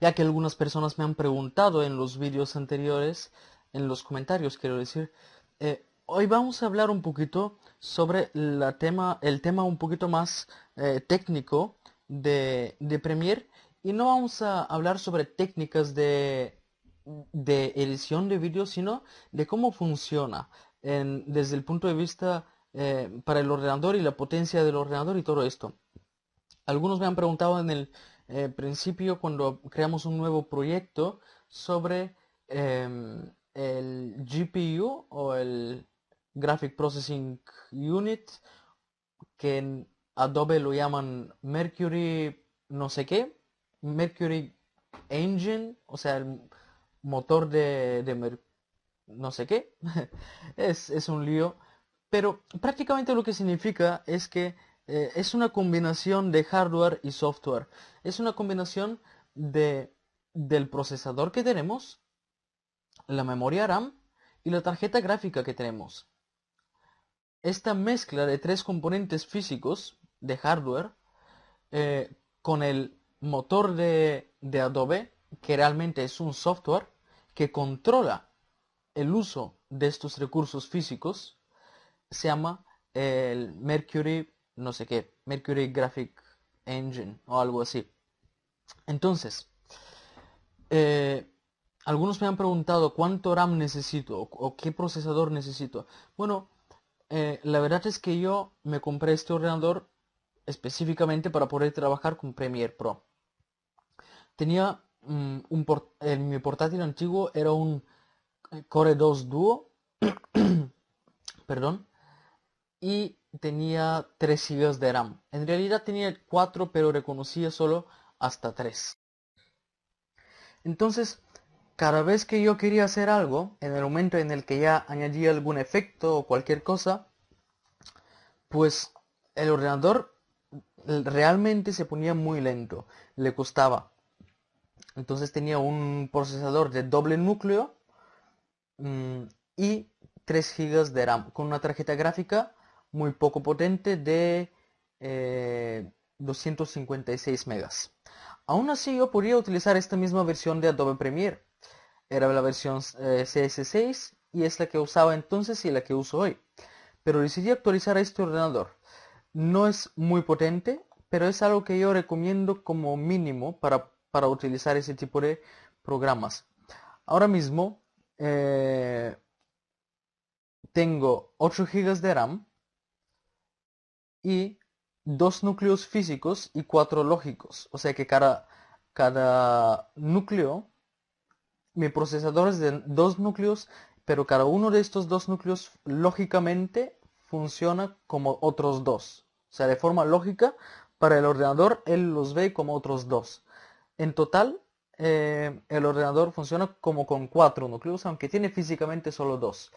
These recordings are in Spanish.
ya que algunas personas me han preguntado en los vídeos anteriores, en los comentarios quiero decir, eh, hoy vamos a hablar un poquito sobre la tema, el tema un poquito más eh, técnico de, de Premiere y no vamos a hablar sobre técnicas de, edición de vídeo, sino de cómo funciona desde el punto de vista eh, para el ordenador y la potencia del ordenador y todo esto. Algunos me han preguntado en el en eh, principio cuando creamos un nuevo proyecto sobre em, el GPU o el Graphic Processing Unit que en Adobe lo llaman Mercury no sé qué, Mercury Engine, o sea, el motor de, de no sé qué, es, es un lío, pero prácticamente lo que significa es que eh, es una combinación de hardware y software. Es una combinación de, del procesador que tenemos, la memoria RAM y la tarjeta gráfica que tenemos. Esta mezcla de tres componentes físicos de hardware eh, con el motor de, de Adobe, que realmente es un software que controla el uso de estos recursos físicos, se llama el Mercury no sé qué, Mercury Graphic Engine o algo así. Entonces, eh, algunos me han preguntado cuánto RAM necesito o, qué procesador necesito. Bueno, eh, la verdad es que yo me compré este ordenador específicamente para poder trabajar con Premiere Pro. Tenía mm, un mi portátil antiguo era un eh, Core 2 Duo, perdón, y tenía 3 GB de RAM. En realidad tenía 4, pero reconocía solo hasta 3. Entonces, cada vez que yo quería hacer algo, en el momento en el que ya añadía algún efecto o cualquier cosa, pues el ordenador realmente se ponía muy lento, le costaba. Entonces tenía un procesador de doble núcleo mm, y 3 GB de RAM con una tarjeta gráfica muy poco potente de 256 eh, megas. Aún así yo podría utilizar esta misma versión de Adobe Premiere. Era la versión eh, CS6 y es la que usaba entonces y la que uso hoy. Pero decidí actualizar a este ordenador. No es muy potente, pero es algo que yo recomiendo como mínimo para, para utilizar ese tipo de programas. Ahora mismo eh, tengo 8 gigas de RAM, y dos núcleos físicos y cuatro lógicos. O sea que cada, cada núcleo, mi procesador es de dos núcleos, pero cada uno de estos dos núcleos lógicamente funciona como otros dos. O sea, de forma lógica, para el ordenador él los ve como otros dos. En total, eh, el ordenador funciona como con cuatro núcleos, aunque tiene físicamente solo dos.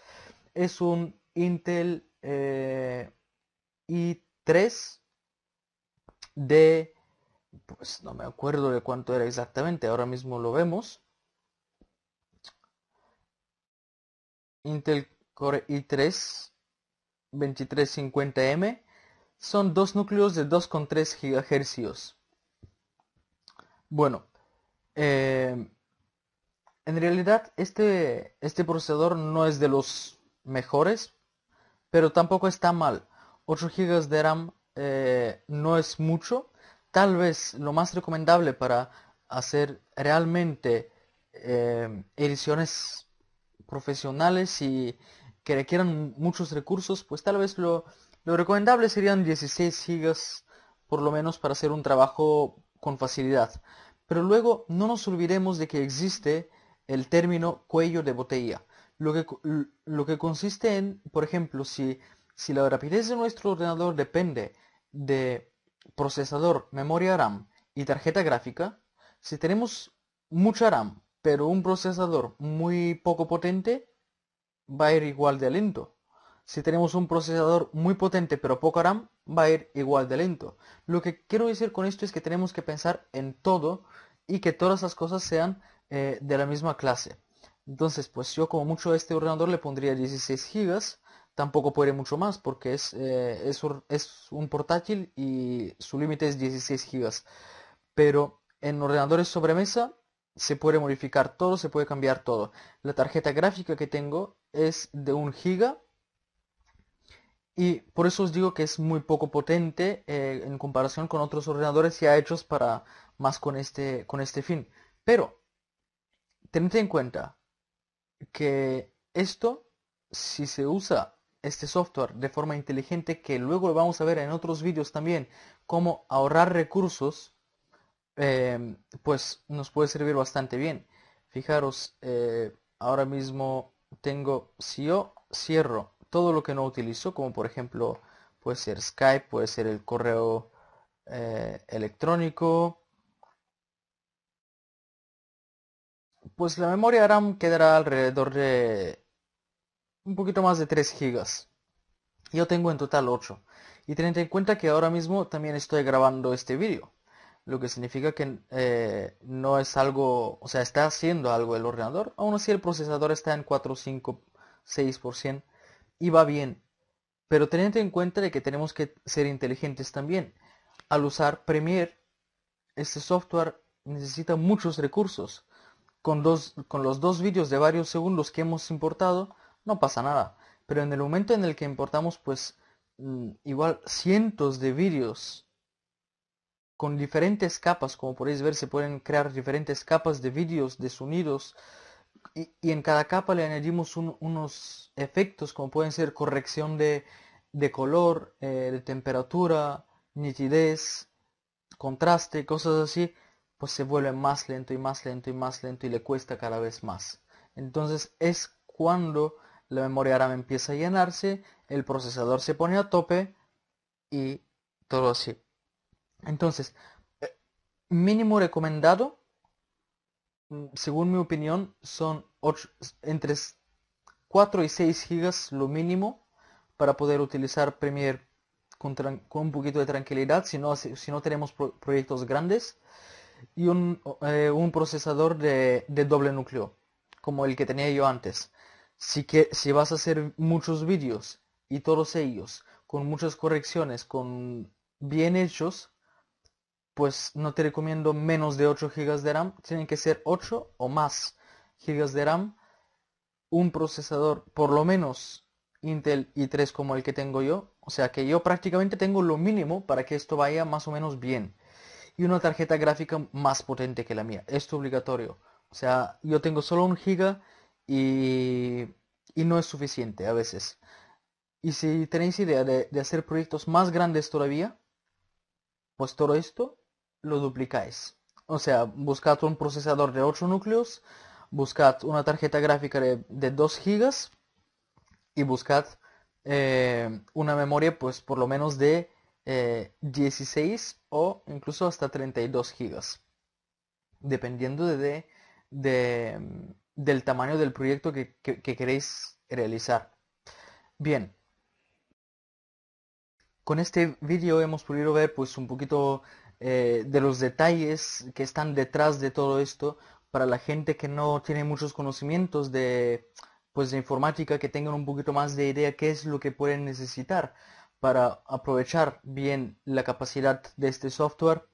Es un Intel eh, i 3 de, pues no me acuerdo de cuánto era exactamente, ahora mismo lo vemos. Intel Core i3 2350M son dos núcleos de 2,3 GHz. Bueno, eh, en realidad este, este procesador no es de los mejores, pero tampoco está mal. 8 GB de RAM eh, no es mucho. Tal vez lo más recomendable para hacer realmente eh, ediciones profesionales y que requieran muchos recursos, pues tal vez lo, lo recomendable serían 16 GB por lo menos para hacer un trabajo con facilidad. Pero luego no nos olvidemos de que existe el término cuello de botella. Lo que, lo que consiste en, por ejemplo, si si la rapidez de nuestro ordenador depende de procesador, memoria RAM y tarjeta gráfica, si tenemos mucha RAM pero un procesador muy poco potente, va a ir igual de lento. Si tenemos un procesador muy potente pero poco RAM, va a ir igual de lento. Lo que quiero decir con esto es que tenemos que pensar en todo y que todas las cosas sean eh, de la misma clase. Entonces, pues yo como mucho a este ordenador le pondría 16 GB tampoco puede mucho más porque es, eh, es, un portátil y su límite es 16 gigas Pero en ordenadores sobremesa se puede modificar todo, se puede cambiar todo. La tarjeta gráfica que tengo es de un giga y por eso os digo que es muy poco potente eh, en comparación con otros ordenadores ya hechos para más con este, con este fin. Pero tened en cuenta que esto, si se usa este software de forma inteligente que luego vamos a ver en otros vídeos también cómo ahorrar recursos em, pues nos puede servir bastante bien fijaros eh, ahora mismo tengo si yo cierro todo lo que no utilizo como por ejemplo puede ser Skype puede ser el correo eh, electrónico pues la memoria RAM quedará alrededor de un poquito más de 3 gigas. Yo tengo en total 8. Y teniendo en cuenta que ahora mismo también estoy grabando este vídeo. Lo que significa que eh, no es algo, o sea, está haciendo algo el ordenador. Aún así el procesador está en 4, 5, 6% y va bien. Pero teniendo en cuenta de que tenemos que ser inteligentes también. Al usar Premiere, este software necesita muchos recursos. Con, dos, con los dos vídeos de varios segundos que hemos importado, no pasa nada. Pero en el momento en el que importamos pues mm, igual cientos de vídeos con diferentes capas, como podéis ver se pueden crear diferentes capas de vídeos, de sonidos, y, en cada capa le añadimos unos efectos como pueden ser corrección de, de color, eh, de temperatura, nitidez, contraste, cosas así, pues se vuelve más lento y más lento y más lento y le cuesta cada vez más. Entonces es cuando la memoria RAM empieza a llenarse, el procesador se pone a tope y todo así. Entonces, eh, mínimo recomendado, mm, según mi opinión, son entre 4 y 6 gigas lo mínimo para poder utilizar Premiere con, un poquito de tranquilidad si no, si, no tenemos proyectos grandes y un, eh, procesador de, doble núcleo como el que tenía yo antes si, que, si vas a hacer muchos vídeos y todos ellos con muchas correcciones, con bien hechos, pues no te recomiendo menos de 8 GB de RAM, tienen que ser 8 o más GB de RAM, un procesador por lo menos Intel i3 como el que tengo yo, o sea que yo prácticamente tengo lo mínimo para que esto vaya más o menos bien, y una tarjeta gráfica más potente que la mía, esto obligatorio, o sea yo tengo solo un giga y, no es suficiente a veces. Y si tenéis idea de, hacer proyectos más grandes todavía, pues todo esto lo duplicáis. O sea, buscad un procesador de 8 núcleos, buscad una tarjeta gráfica de, 2 gigas y buscad eh, una memoria pues por lo menos de 16 eh, o incluso hasta 32 gigas Dependiendo de, de, del tamaño del proyecto que, queréis realizar. Bien, con este vídeo hemos podido ver pues un poquito eh, de los detalles que están detrás de todo esto para la gente que no tiene muchos conocimientos de pues de informática que tengan un poquito más de idea qué es lo que pueden necesitar para aprovechar bien la capacidad de este software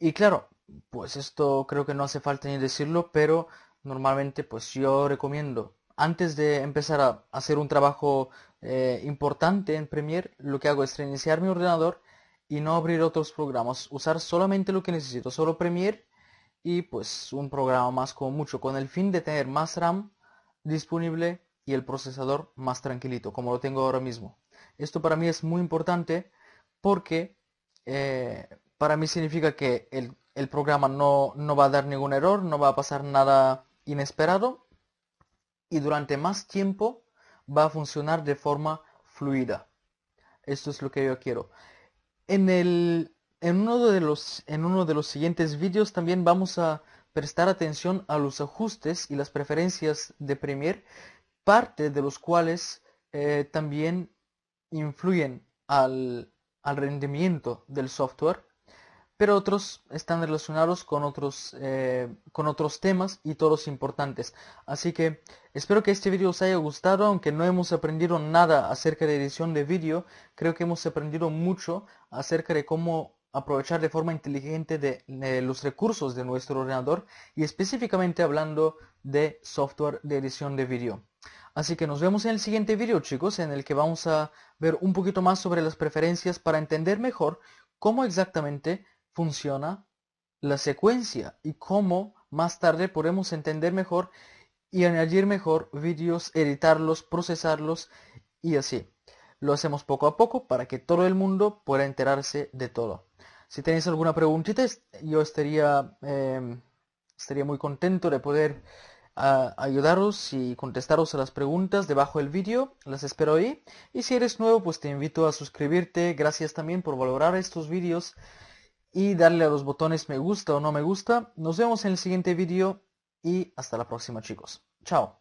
y claro pues esto creo que no hace falta ni decirlo pero normalmente pues yo recomiendo antes de empezar a hacer un trabajo eh, importante en Premiere, lo que hago es reiniciar mi ordenador y no abrir otros programas, usar solamente lo que necesito, solo Premiere y pues un programa más como mucho, con el fin de tener más RAM disponible y el procesador más tranquilito, como lo tengo ahora mismo. Esto para mí es muy importante porque eh, para mí significa que el, programa no, no va a dar ningún error, no va a pasar nada inesperado y durante más tiempo va a funcionar de forma fluida. Esto es lo que yo quiero. En, el, en, uno, de los, en uno de los siguientes vídeos también vamos a prestar atención a los ajustes y las preferencias de premier parte de los cuales eh, también influyen al, al rendimiento del software pero otros están relacionados con otros, eh, con otros temas y todos importantes. Así que espero que este vídeo os haya gustado, aunque no hemos aprendido nada acerca de edición de vídeo, creo que hemos aprendido mucho acerca de cómo aprovechar de forma inteligente de, los recursos de nuestro ordenador y específicamente hablando de software de edición de vídeo. Así que nos vemos en el siguiente vídeo chicos en el que vamos a ver un poquito más sobre las preferencias para entender mejor cómo exactamente funciona la secuencia y cómo más tarde podemos entender mejor y añadir mejor vídeos, editarlos, procesarlos y así. Lo hacemos poco a poco para que todo el mundo pueda enterarse de todo. Si tenéis alguna preguntita, yo estaría, em, estaría muy contento de poder ayudaros y contestaros a las preguntas debajo del vídeo. Las espero ahí. Y si eres nuevo, pues te invito a suscribirte. Gracias también por valorar estos vídeos y darle a los botones me gusta o no me gusta. Nos vemos en el siguiente video y hasta la próxima chicos. Chao.